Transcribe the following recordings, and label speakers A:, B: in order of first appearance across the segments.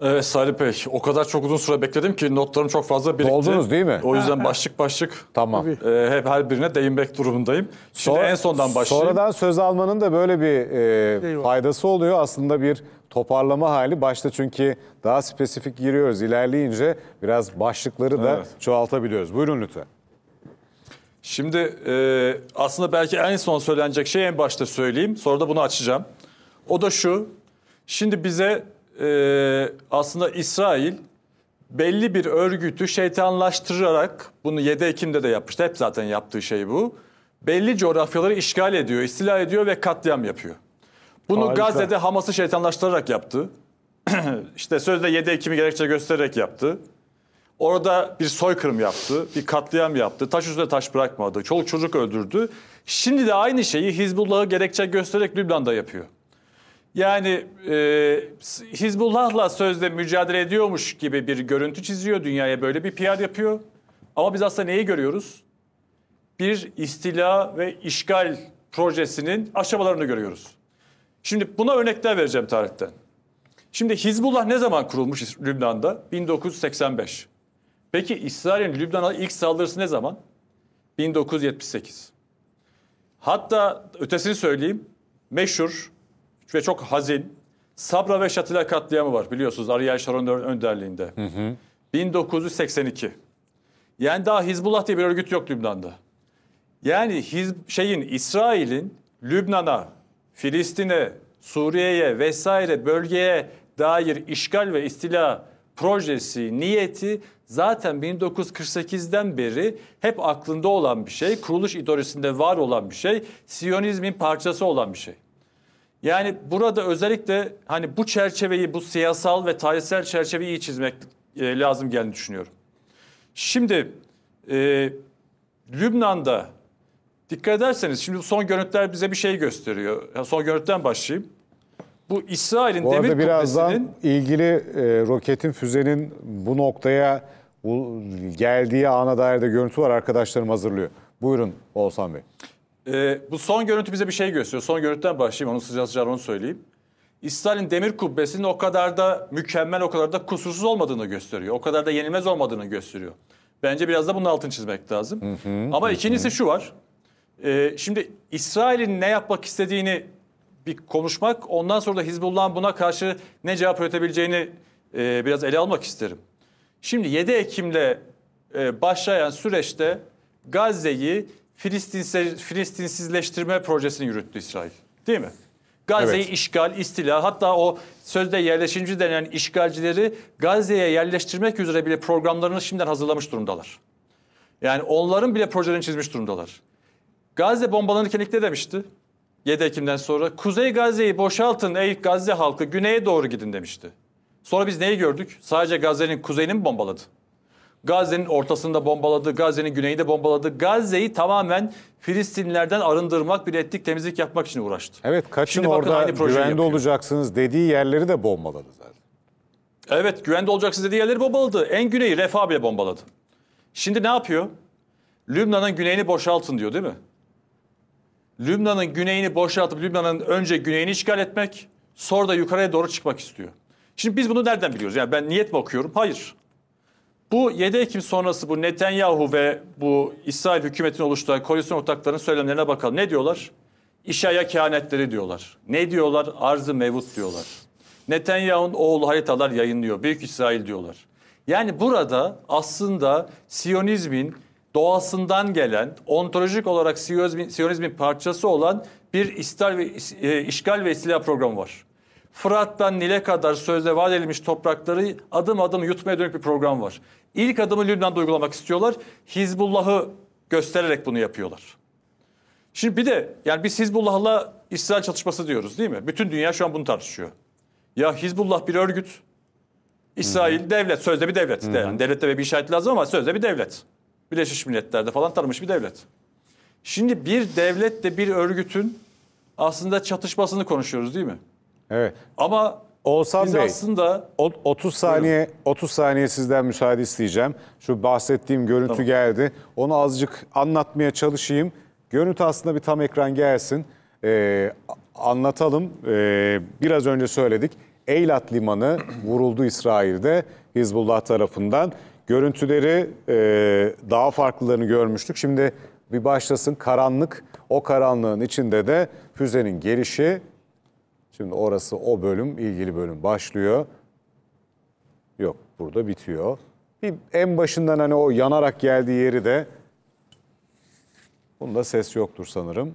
A: Evet Salih Bey, o kadar çok uzun süre bekledim ki notlarım çok fazla birikti. Doldunuz değil mi? O yüzden başlık başlık Tamam. e, hep her birine değinmek durumundayım. Şimdi Sonra- en sondan başlayayım. Sonradan
B: söz almanın da böyle bir e, faydası oluyor. Aslında bir toparlama hali. Başta çünkü daha spesifik giriyoruz. İlerleyince biraz başlıkları da Evet. çoğaltabiliyoruz. Buyurun lütfen.
A: Şimdi e, aslında belki en son söylenecek şey en başta söyleyeyim. Sonra da bunu açacağım. O da şu. Şimdi bize e, aslında İsrail belli bir örgütü şeytanlaştırarak bunu 7 Ekim'de de yapmıştı. Hep zaten yaptığı şey bu. Belli coğrafyaları işgal ediyor, istila ediyor ve katliam yapıyor. Bunu Harika. Gazze'de Hamas'ı şeytanlaştırarak yaptı. İşte sözde 7 Ekim'i gerekçe göstererek yaptı. Orada bir soykırım yaptı, bir katliam yaptı, taş üstüne taş bırakmadı, çoluk çocuk öldürdü. Şimdi de aynı şeyi Hizbullah'ı gerekçe göstererek Lübnan'da yapıyor. Yani e, Hizbullah'la sözde mücadele ediyormuş gibi bir görüntü çiziyor dünyaya böyle bir PR yapıyor. Ama biz aslında neyi görüyoruz? Bir istila ve işgal projesinin aşamalarını görüyoruz. Şimdi buna örnekler vereceğim tarihten. Şimdi Hizbullah ne zaman kurulmuş Lübnan'da? 1985. Peki İsrail'in Lübnan'a ilk saldırısı ne zaman? 1978. Hatta ötesini söyleyeyim. Meşhur ve çok hazin Sabra ve Şatila katliamı var biliyorsunuz Ariel Sharon önderliğinde. Hı hı. 1982. Yani daha Hizbullah diye bir örgüt yok Lübnan'da. Yani Hiz, şeyin İsrail'in Lübnan'a, Filistin'e, Suriye'ye vesaire bölgeye dair işgal ve istila projesi, niyeti zaten 1948'den beri hep aklında olan bir şey, kuruluş ideolojisinde var olan bir şey, Siyonizmin parçası olan bir şey. Yani burada özellikle hani bu çerçeveyi, bu siyasal ve tarihsel çerçeveyi iyi çizmek e, lazım geldiğini düşünüyorum. Şimdi e, Lübnan'da dikkat ederseniz şimdi son görüntüler bize bir şey gösteriyor. Yani son görüntüden başlayayım. Bu İsrail'in bu demir birazdan
B: kubbesinin... ilgili e, roketin, füzenin bu noktaya geldiği ana dair de görüntü var. Arkadaşlarım hazırlıyor. Buyurun Oğuzhan Bey.
A: Ee, bu son görüntü bize bir şey gösteriyor. Son görüntüden başlayayım. Onu sıcağı sıcağı onu söyleyeyim. İsrail'in demir kubbesinin o kadar da mükemmel, o kadar da kusursuz olmadığını gösteriyor. O kadar da yenilmez olmadığını gösteriyor. Bence biraz da bunun altını çizmek lazım. Ama ikincisi şu var. Ee, şimdi İsrail'in ne yapmak istediğini bir konuşmak, ondan sonra da Hizbullah'ın buna karşı ne cevap üretebileceğini e, biraz ele almak isterim. Şimdi 7 Ekim'le e, başlayan süreçte Gazze'yi Filistinse, Filistinsizleştirme projesini yürüttü İsrail. Değil mi? Gazze'yi evet. işgal, istila hatta o sözde yerleşimci denen işgalcileri Gazze'ye yerleştirmek üzere bile programlarını şimdiden hazırlamış durumdalar. Yani onların bile projelerini çizmiş durumdalar. Gazze bombalanırken ilk ne demişti? 7 Ekim'den sonra Kuzey Gazze'yi boşaltın ey Gazze halkı güneye doğru gidin demişti. Sonra biz neyi gördük? Sadece Gazze'nin kuzeyini mi bombaladı? Gazze'nin ortasını da bombaladı, Gazze'nin güneyini de bombaladı. Gazze'yi tamamen Filistinlilerden arındırmak, bir etnik temizlik yapmak için uğraştı.
B: Evet, kaçın şimdi orada güvende yapıyor. olacaksınız dediği yerleri de
A: bombaladı zaten. Evet, güvende olacaksınız dediği yerleri bombaladı. En güneyi Refah bile bombaladı. Şimdi ne yapıyor? Lübnan'ın güneyini boşaltın diyor değil mi? Lübnan'ın güneyini boşaltıp Lübnan'ın önce güneyini işgal etmek, sonra da yukarıya doğru çıkmak istiyor. Şimdi biz bunu nereden biliyoruz? Yani ben niyet mi okuyorum? Hayır. Bu 7 Ekim sonrası bu Netanyahu ve bu İsrail hükümetinin oluşturduğu koalisyon ortaklarının söylemlerine bakalım. Ne diyorlar? İşaya kehanetleri diyorlar. Ne diyorlar? Arzı mevut diyorlar. Netanyahu'nun oğlu haritalar yayınlıyor. Büyük İsrail diyorlar. Yani burada aslında Siyonizmin doğasından gelen, ontolojik olarak Siyonizmin, Siyonizmin parçası olan bir istal ve, e, işgal ve istila programı var. Fırat'tan Nil'e kadar sözde vaat edilmiş toprakları adım adım yutmaya dönük bir program var. İlk adımı Lübnan'da uygulamak istiyorlar. Hizbullah'ı göstererek bunu yapıyorlar. Şimdi bir de yani biz Hizbullah'la İsrail çatışması diyoruz değil mi? Bütün dünya şu an bunu tartışıyor. Ya Hizbullah bir örgüt. İsrail hı devlet, sözde bir devlet. hı Yani devlette ve bir işaret lazım ama sözde bir devlet. Birleşmiş Milletler'de falan tanımış bir devlet. Şimdi bir devletle bir örgütün aslında çatışmasını konuşuyoruz değil mi? Evet. Ama Oğuzhan Biz Bey, aslında
B: 30 saniye 30 saniye sizden müsaade isteyeceğim. Şu bahsettiğim görüntü geldi. Onu azıcık anlatmaya çalışayım. Görüntü aslında bir tam ekran gelsin. Ee, anlatalım. Ee, biraz önce söyledik. Eylat Limanı vuruldu İsrail'de Hizbullah tarafından. Görüntüleri e, daha farklılarını görmüştük. Şimdi bir başlasın karanlık. O karanlığın içinde de füzenin gelişi Şimdi orası o bölüm, ilgili bölüm başlıyor. Yok, burada bitiyor. Bir en başından hani o yanarak geldiği yeri de bunda ses yoktur sanırım.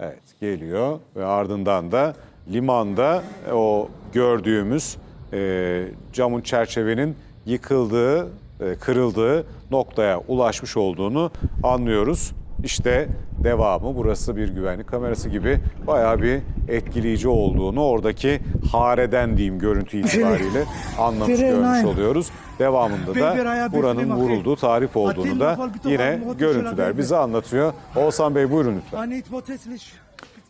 B: Evet, geliyor ve ardından da limanda o gördüğümüz e, camın çerçevenin yıkıldığı, e, kırıldığı noktaya ulaşmış olduğunu anlıyoruz. İşte devamı burası bir güvenlik kamerası gibi bayağı bir etkileyici olduğunu oradaki hareden diyeyim görüntü itibariyle anlamış görmüş oluyoruz. Devamında da buranın vurulduğu tarif olduğunu da yine görüntüler bize anlatıyor. Oğuzhan Bey buyurun lütfen.
A: Hani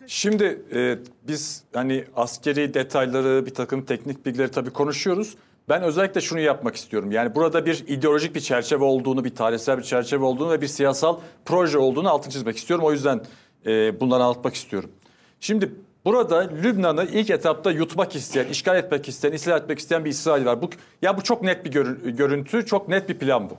A: Şimdi e, biz hani askeri detayları bir takım teknik bilgileri tabii konuşuyoruz. Ben özellikle şunu yapmak istiyorum. Yani burada bir ideolojik bir çerçeve olduğunu, bir tarihsel bir çerçeve olduğunu ve bir siyasal proje olduğunu altını çizmek istiyorum. O yüzden e, bunları anlatmak istiyorum. Şimdi burada Lübnan'ı ilk etapta yutmak isteyen, işgal etmek isteyen, istila etmek isteyen bir İsrail var. Bu, ya bu çok net bir görüntü, çok net bir plan bu.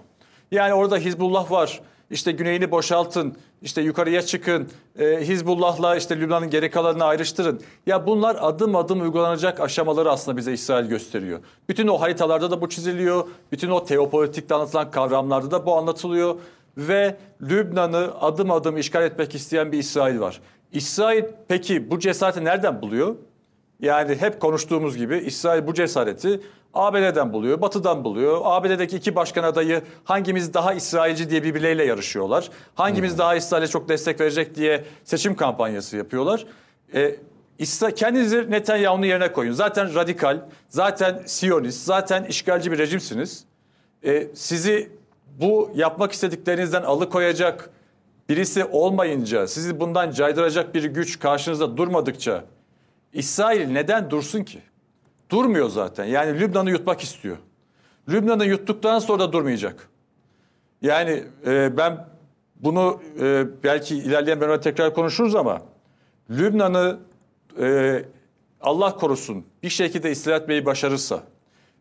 A: Yani orada Hizbullah var, işte güneyini boşaltın, işte yukarıya çıkın, e, Hizbullah'la işte Lübnan'ın geri kalanını ayrıştırın. Ya bunlar adım adım uygulanacak aşamaları aslında bize İsrail gösteriyor. Bütün o haritalarda da bu çiziliyor, bütün o teopolitikte anlatılan kavramlarda da bu anlatılıyor. Ve Lübnan'ı adım adım işgal etmek isteyen bir İsrail var. İsrail peki bu cesareti nereden buluyor? Yani hep konuştuğumuz gibi İsrail bu cesareti ABD'den buluyor, Batı'dan buluyor. ABD'deki iki başkan adayı hangimiz daha İsrailci diye birbirleriyle yarışıyorlar. Hangimiz hmm. daha İsrail'e çok destek verecek diye seçim kampanyası yapıyorlar. E, İsra kendinizi Netanyahu'nun yerine koyun. Zaten radikal, zaten siyonist, zaten işgalci bir rejimsiniz. E, sizi bu yapmak istediklerinizden alıkoyacak birisi olmayınca, sizi bundan caydıracak bir güç karşınızda durmadıkça İsrail neden dursun ki? Durmuyor zaten. Yani Lübnan'ı yutmak istiyor. Lübnan'ı yuttuktan sonra da durmayacak. Yani e, ben bunu e, belki ilerleyen bölümde tekrar konuşuruz ama Lübnan'ı e, Allah korusun bir şekilde istila etmeyi başarırsa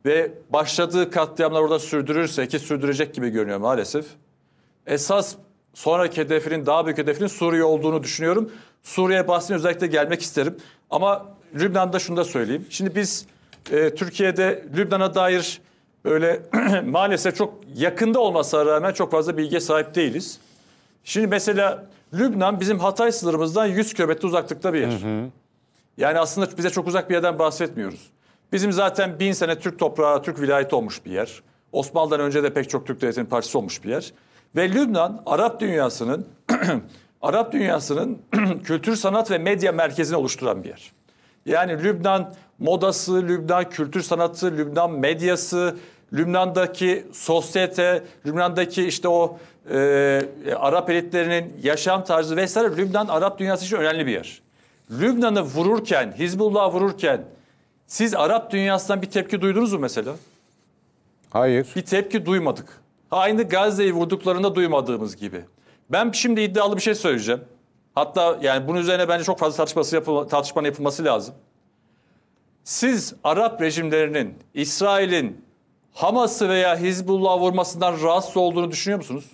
A: ve başladığı katliamlar orada sürdürürse ki sürdürecek gibi görünüyor maalesef. Esas sonraki hedefinin daha büyük hedefinin Suriye olduğunu düşünüyorum. Suriye bahsine özellikle gelmek isterim. Ama Lübnan'da şunu da söyleyeyim. Şimdi biz e, Türkiye'de Lübnan'a dair böyle maalesef çok yakında olmasına rağmen çok fazla bilgiye sahip değiliz. Şimdi mesela Lübnan bizim Hatay sınırımızdan 100 kilometre uzaklıkta bir yer. Hı hı. Yani aslında bize çok uzak bir yerden bahsetmiyoruz. Bizim zaten bin sene Türk toprağı, Türk vilayeti olmuş bir yer. Osmanlı'dan önce de pek çok Türk devletinin parçası olmuş bir yer. Ve Lübnan Arap dünyasının Arap dünyasının kültür, sanat ve medya merkezini oluşturan bir yer. Yani Lübnan modası, Lübnan kültür sanatı, Lübnan medyası, Lübnan'daki sosyete, Lübnan'daki işte o e, Arap elitlerinin yaşam tarzı vesaire Lübnan Arap dünyası için önemli bir yer. Lübnan'ı vururken, Hizbullah'ı vururken siz Arap dünyasından bir tepki duydunuz mu mesela? Hayır. Bir tepki duymadık. Aynı Gazze'yi vurduklarında duymadığımız gibi. Ben şimdi iddialı bir şey söyleyeceğim. Hatta yani bunun üzerine bence çok fazla tartışması yapıl tartışmanın yapılması lazım. Siz Arap rejimlerinin, İsrail'in Hamas'ı veya Hizbullah'ı vurmasından rahatsız olduğunu düşünüyor musunuz?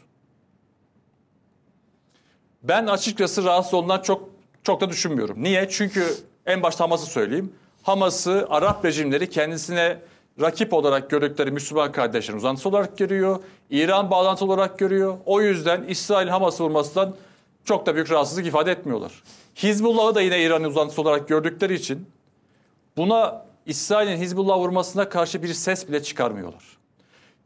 A: Ben açıkçası rahatsız olduğundan çok çok da düşünmüyorum. Niye? Çünkü en başta Hamas'ı söyleyeyim. Hamas'ı Arap rejimleri kendisine rakip olarak gördükleri Müslüman kardeşlerin uzantısı olarak görüyor. İran bağlantı olarak görüyor. O yüzden İsrail Hamas'ı vurmasından çok da büyük rahatsızlık ifade etmiyorlar. Hizbullah'ı da yine İran'ın uzantısı olarak gördükleri için Buna İsrail'in Hizbullah vurmasına karşı bir ses bile çıkarmıyorlar.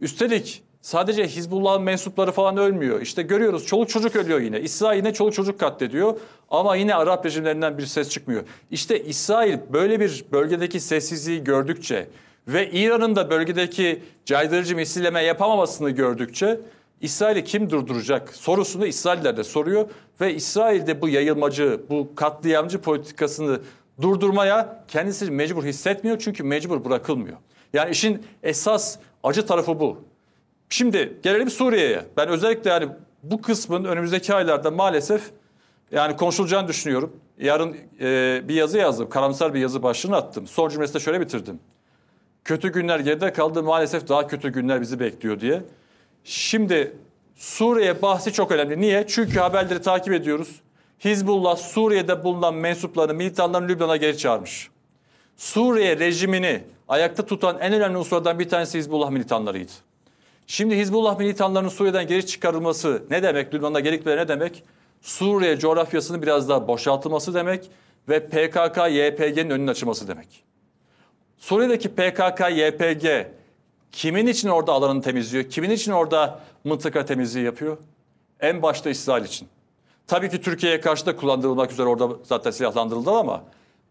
A: Üstelik sadece Hizbullah'ın mensupları falan ölmüyor. İşte görüyoruz çoluk çocuk ölüyor yine. İsrail yine çoluk çocuk katlediyor ama yine Arap rejimlerinden bir ses çıkmıyor. İşte İsrail böyle bir bölgedeki sessizliği gördükçe ve İran'ın da bölgedeki caydırıcı misilleme yapamamasını gördükçe İsrail'i kim durduracak sorusunu İsrailler de soruyor ve İsrail de bu yayılmacı, bu katliamcı politikasını durdurmaya kendisi mecbur hissetmiyor çünkü mecbur bırakılmıyor. Yani işin esas acı tarafı bu. Şimdi gelelim Suriye'ye. Ben özellikle yani bu kısmın önümüzdeki aylarda maalesef yani konuşulacağını düşünüyorum. Yarın e, bir yazı yazdım. Karamsar bir yazı başlığını attım. Son cümlesinde şöyle bitirdim. Kötü günler geride kaldı. Maalesef daha kötü günler bizi bekliyor diye. Şimdi Suriye bahsi çok önemli. Niye? Çünkü haberleri takip ediyoruz. Hizbullah Suriye'de bulunan mensuplarını, militanlarını Lübnan'a geri çağırmış. Suriye rejimini ayakta tutan en önemli unsurlardan bir tanesi Hizbullah militanlarıydı. Şimdi Hizbullah militanlarının Suriye'den geri çıkarılması ne demek? Lübnan'a gelikleri ne demek? Suriye coğrafyasını biraz daha boşaltılması demek ve PKK, YPG'nin önünün açılması demek. Suriye'deki PKK, YPG kimin için orada alanını temizliyor? Kimin için orada mıntıka temizliği yapıyor? En başta İsrail için. Tabii ki Türkiye'ye karşı da kullandırılmak üzere orada zaten silahlandırıldılar ama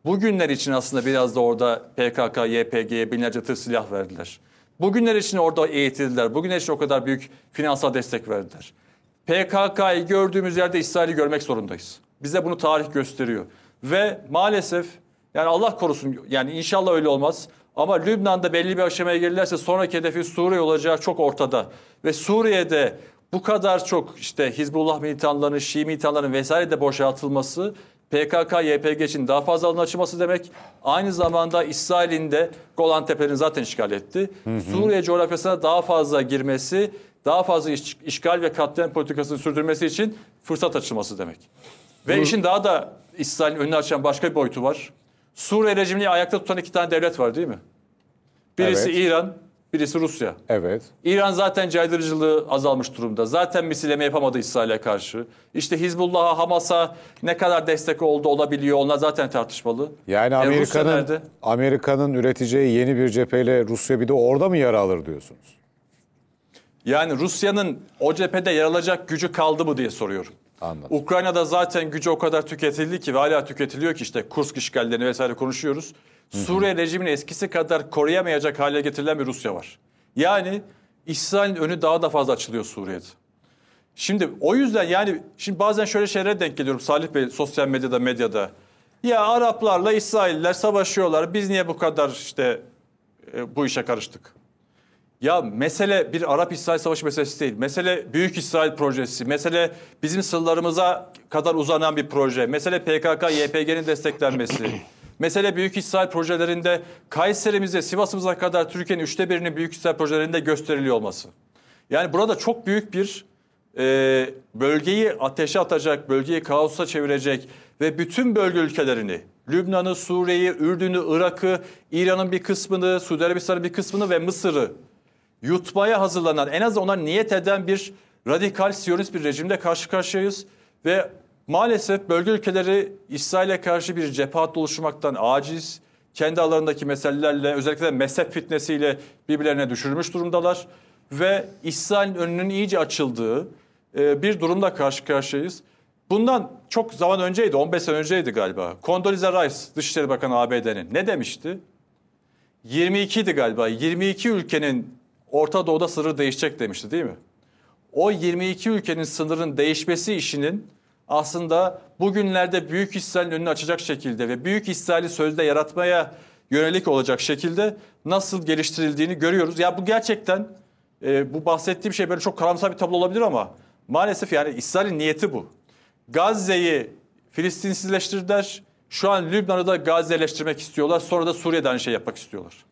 A: bugünler için aslında biraz da orada PKK, YPG'ye binlerce tır silah verdiler. Bugünler için orada eğitildiler. Bugünler için o kadar büyük finansal destek verdiler. PKK'yı gördüğümüz yerde İsrail'i görmek zorundayız. Bize bunu tarih gösteriyor. Ve maalesef yani Allah korusun yani inşallah öyle olmaz. Ama Lübnan'da belli bir aşamaya gelirlerse sonraki hedefi Suriye olacağı çok ortada. Ve Suriye'de bu kadar çok işte Hizbullah militanlarının, Şii militanlarının vesaire de boşaltılması PKK, YPG için daha fazla alan açılması demek. Aynı zamanda İsrail'in de Golan Tepelerini zaten işgal etti. Hı hı. Suriye coğrafyasına daha fazla girmesi, daha fazla iş, işgal ve katliam politikasını sürdürmesi için fırsat açılması demek. Ve hı. işin daha da İsrail'in önünü açan başka bir boyutu var. Suriye rejimini ayakta tutan iki tane devlet var değil mi? Birisi evet. İran, Birisi Rusya. Evet. İran zaten caydırıcılığı azalmış durumda. Zaten misilleme yapamadı İsrail'e karşı. İşte Hizbullah'a, Hamas'a ne kadar destek oldu olabiliyor onlar zaten tartışmalı.
B: Yani e, Amerika'nın e, Amerika'nın üreteceği yeni bir cepheyle Rusya bir de orada mı yara alır diyorsunuz?
A: Yani Rusya'nın o cephede yer alacak gücü kaldı mı diye soruyorum. Anladım. Ukrayna'da zaten gücü o kadar tüketildi ki ve hala tüketiliyor ki işte Kursk işgallerini vesaire konuşuyoruz. Suriye rejimini eskisi kadar koruyamayacak hale getirilen bir Rusya var. Yani İsrail'in önü daha da fazla açılıyor Suriye'de. Şimdi o yüzden yani şimdi bazen şöyle şeylere denk geliyorum Salih Bey sosyal medyada medyada. Ya Araplarla İsrailler savaşıyorlar biz niye bu kadar işte e, bu işe karıştık? Ya mesele bir Arap-İsrail savaşı meselesi değil. Mesele Büyük İsrail projesi. Mesele bizim sınırlarımıza kadar uzanan bir proje. Mesele PKK-YPG'nin desteklenmesi. Mesele Büyük İsrail projelerinde Kayserimize, Sivas'ımıza kadar Türkiye'nin üçte birinin Büyük İsrail projelerinde gösteriliyor olması. Yani burada çok büyük bir e, bölgeyi ateşe atacak, bölgeyi kaosa çevirecek ve bütün bölge ülkelerini, Lübnan'ı, Suriye'yi, Ürdün'ü, Irak'ı, İran'ın bir kısmını, Suudi Arabistan'ın bir kısmını ve Mısır'ı yutmaya hazırlanan en azından ona niyet eden bir radikal siyonist bir rejimle karşı karşıyayız ve maalesef bölge ülkeleri İsrail'e karşı bir cephe oluşmaktan aciz. Kendi alanındaki meselelerle özellikle de mezhep fitnesiyle birbirlerine düşürmüş durumdalar ve İsrail'in önünün iyice açıldığı e, bir durumla karşı karşıyayız. Bundan çok zaman önceydi, 15 sene önceydi galiba. Condoleezza Rice, Dışişleri Bakanı ABD'nin ne demişti? 22'di galiba. 22 ülkenin Orta Doğu'da sınır değişecek demişti değil mi? O 22 ülkenin sınırın değişmesi işinin aslında bugünlerde Büyük İsrail'in önünü açacak şekilde ve Büyük İsrail'i sözde yaratmaya yönelik olacak şekilde nasıl geliştirildiğini görüyoruz. Ya bu gerçekten e, bu bahsettiğim şey böyle çok karamsar bir tablo olabilir ama maalesef yani İsrail'in niyeti bu. Gazze'yi Filistinsizleştirdiler. Şu an Lübnan'ı da Gazze'leştirmek istiyorlar. Sonra da Suriye'de aynı şey yapmak istiyorlar.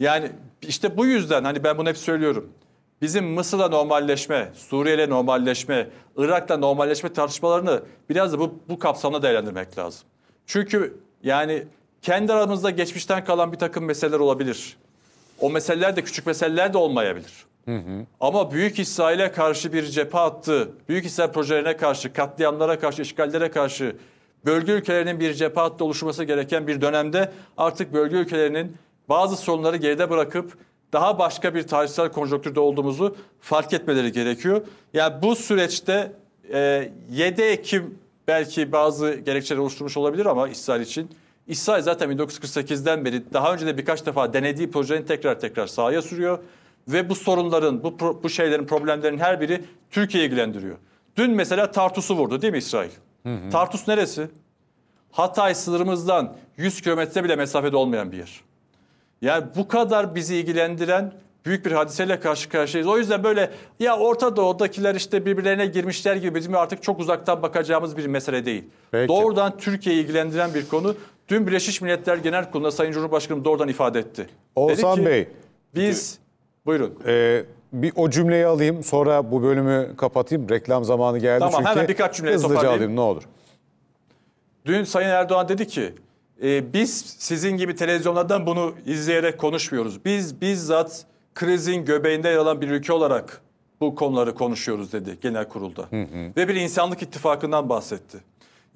A: Yani işte bu yüzden hani ben bunu hep söylüyorum. Bizim Mısır'la normalleşme, Suriye'yle normalleşme, Irak'la normalleşme tartışmalarını biraz da bu, bu kapsamda değerlendirmek lazım. Çünkü yani kendi aramızda geçmişten kalan bir takım meseleler olabilir. O meseleler de küçük meseleler de olmayabilir. Hı hı. Ama Büyük İsrail'e karşı bir cephe attı. Büyük İsrail projelerine karşı, katliamlara karşı, işgallere karşı bölge ülkelerinin bir cephe attı oluşması gereken bir dönemde artık bölge ülkelerinin bazı sorunları geride bırakıp daha başka bir tarihsel konjonktürde olduğumuzu fark etmeleri gerekiyor. Yani bu süreçte e, 7 Ekim belki bazı gerekçeler oluşturmuş olabilir ama İsrail için. İsrail zaten 1948'den beri daha önce de birkaç defa denediği projenin tekrar tekrar sahaya sürüyor. Ve bu sorunların, bu, bu şeylerin, problemlerin her biri Türkiye'yi ilgilendiriyor. Dün mesela Tartus'u vurdu değil mi İsrail? Hı hı. Tartus neresi? Hatay sınırımızdan 100 kilometre bile mesafede olmayan bir yer. Yani bu kadar bizi ilgilendiren büyük bir hadiseyle karşı karşıyayız. O yüzden böyle ya Orta Doğu'dakiler işte birbirlerine girmişler gibi bizim artık çok uzaktan bakacağımız bir mesele değil. Peki. Doğrudan Türkiye'yi ilgilendiren bir konu. Dün Birleşmiş Milletler Genel Kurulu'nda Sayın Cumhurbaşkanım doğrudan ifade etti. Oğuzhan ki, Bey. Biz, buyurun. E,
B: bir o cümleyi alayım sonra bu bölümü kapatayım. Reklam zamanı geldi tamam, çünkü. Tamam hemen birkaç cümle toparlayayım. alayım
A: ne olur. Dün Sayın Erdoğan dedi ki e, biz sizin gibi televizyonlardan bunu izleyerek konuşmuyoruz. Biz bizzat krizin göbeğinde yer alan bir ülke olarak bu konuları konuşuyoruz dedi genel kurulda. Hı hı. Ve bir insanlık ittifakından bahsetti.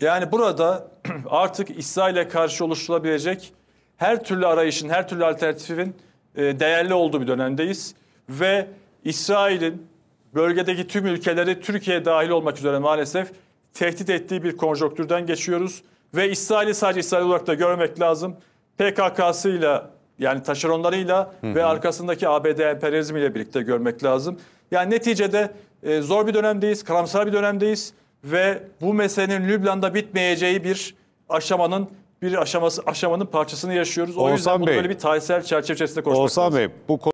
A: Yani burada artık İsrail'e karşı oluşturulabilecek her türlü arayışın, her türlü alternatifin e, değerli olduğu bir dönemdeyiz. Ve İsrail'in bölgedeki tüm ülkeleri Türkiye dahil olmak üzere maalesef tehdit ettiği bir konjonktürden geçiyoruz. Ve İsrail'i sadece İsrail olarak da görmek lazım. PKK'sıyla yani taşeronlarıyla hı hı. ve arkasındaki ABD emperyalizmiyle birlikte görmek lazım. Yani neticede e, zor bir dönemdeyiz, karamsar bir dönemdeyiz ve bu meselenin Lübnan'da bitmeyeceği bir aşamanın bir aşaması aşamanın parçasını yaşıyoruz. O Oğuzhan yüzden bunu Bey, böyle bir tarihsel çerçeve içerisinde konuşmak Oğuzhan lazım. Bey,
B: bu